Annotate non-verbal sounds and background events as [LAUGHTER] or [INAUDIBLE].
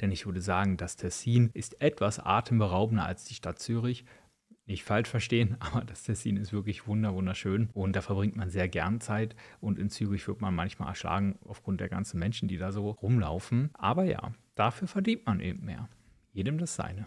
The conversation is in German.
Denn ich würde sagen, das Tessin ist etwas atemberaubender als die Stadt Zürich. Nicht falsch verstehen, [LAUGHS] aber das Tessin ist wirklich wunderschön und da verbringt man sehr gern Zeit und in Zürich wird man manchmal erschlagen aufgrund der ganzen Menschen, die da so rumlaufen. Aber ja, dafür verdient man eben mehr. Jedem das Seine.